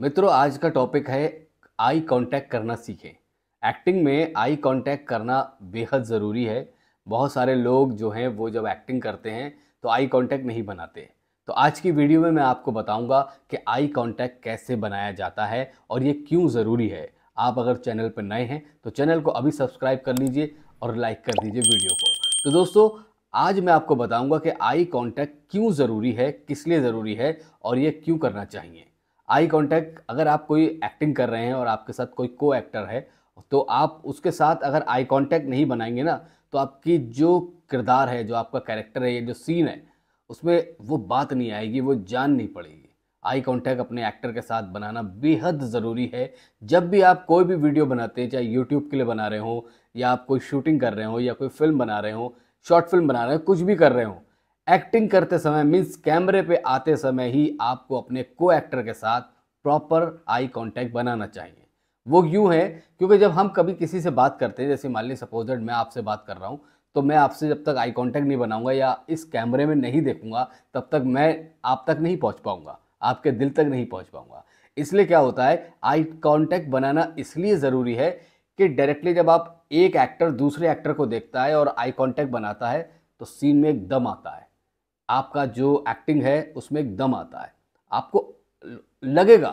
मित्रों आज का टॉपिक है आई कांटेक्ट करना सीखें एक्टिंग में आई कांटेक्ट करना बेहद ज़रूरी है बहुत सारे लोग जो हैं वो जब एक्टिंग करते हैं तो आई कांटेक्ट नहीं बनाते तो आज की वीडियो में मैं आपको बताऊंगा कि आई कांटेक्ट कैसे बनाया जाता है और ये क्यों ज़रूरी है आप अगर चैनल पर नए हैं तो चैनल को अभी सब्सक्राइब कर लीजिए और लाइक कर दीजिए वीडियो को तो दोस्तों आज मैं आपको बताऊंगा कि आई कांटेक्ट क्यों ज़रूरी है किस लिए ज़रूरी है और ये क्यों करना चाहिए आई कांटेक्ट अगर आप कोई एक्टिंग कर रहे हैं और आपके साथ कोई को एक्टर है तो आप उसके साथ अगर आई कांटेक्ट नहीं बनाएंगे ना तो आपकी जो किरदार है जो आपका कैरेक्टर है या जो सीन है उसमें वो बात नहीं आएगी वो जान नहीं पड़ेगी आई कांटेक्ट अपने एक्टर के साथ बनाना बेहद ज़रूरी है जब भी आप कोई भी वीडियो बनाते हैं चाहे यूट्यूब के लिए बना रहे हो या आप कोई शूटिंग कर रहे हो या कोई फिल्म बना रहे हो शॉर्ट फिल्म बना रहे हो कुछ भी कर रहे हों एक्टिंग करते समय मीन्स कैमरे पे आते समय ही आपको अपने को एक्टर के साथ प्रॉपर आई कांटेक्ट बनाना चाहिए वो यूँ है क्योंकि जब हम कभी किसी से बात करते हैं जैसे मान लीजिए सपोजड मैं आपसे बात कर रहा हूँ तो मैं आपसे जब तक आई कांटेक्ट नहीं बनाऊंगा या इस कैमरे में नहीं देखूंगा तब तक मैं आप तक नहीं पहुँच पाऊँगा आपके दिल तक नहीं पहुँच पाऊँगा इसलिए क्या होता है आई कांटेक्ट बनाना इसलिए ज़रूरी है कि डायरेक्टली जब आप एक एक्टर दूसरे एक्टर को देखता है और आई कांटेक्ट बनाता है तो सीन में एक दम आता है आपका जो एक्टिंग है उसमें एक दम आता है आपको लगेगा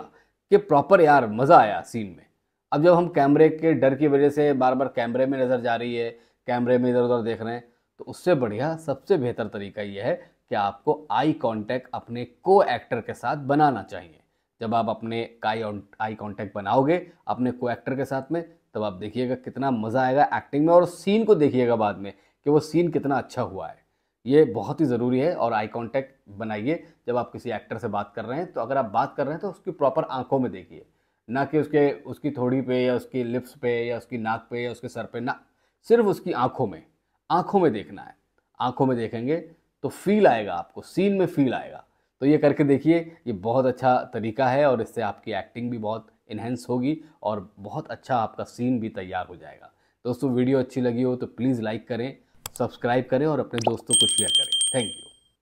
कि प्रॉपर यार मज़ा आया सीन में अब जब हम कैमरे के डर की वजह से बार बार कैमरे में नज़र जा रही है कैमरे में इधर उधर देख रहे हैं तो उससे बढ़िया सबसे बेहतर तरीका यह है कि आपको आई कांटेक्ट अपने को एक्टर के साथ बनाना चाहिए जब आप अपने आई आई कांटेक्ट बनाओगे अपने को एक्टर के साथ में तब आप देखिएगा कितना मज़ा आएगा एक्टिंग में और सीन को देखिएगा बाद में कि वो सीन कितना अच्छा हुआ है ये बहुत ही ज़रूरी है और आई कांटेक्ट बनाइए जब आप किसी एक्टर से बात कर रहे हैं तो अगर आप बात कर रहे हैं तो उसकी प्रॉपर आंखों में देखिए ना कि उसके उसकी थोड़ी पे या उसकी लिप्स पे या उसकी नाक पे या उसके सर पे ना सिर्फ उसकी आंखों में आंखों में देखना है आंखों में देखेंगे तो फील आएगा आपको सीन में फील आएगा तो ये करके देखिए ये बहुत अच्छा तरीका है और इससे आपकी एक्टिंग भी बहुत इन्हेंस होगी और बहुत अच्छा आपका सीन भी तैयार हो जाएगा दोस्तों वीडियो अच्छी लगी हो तो प्लीज़ लाइक करें सब्सक्राइब करें और अपने दोस्तों को शेयर करें थैंक यू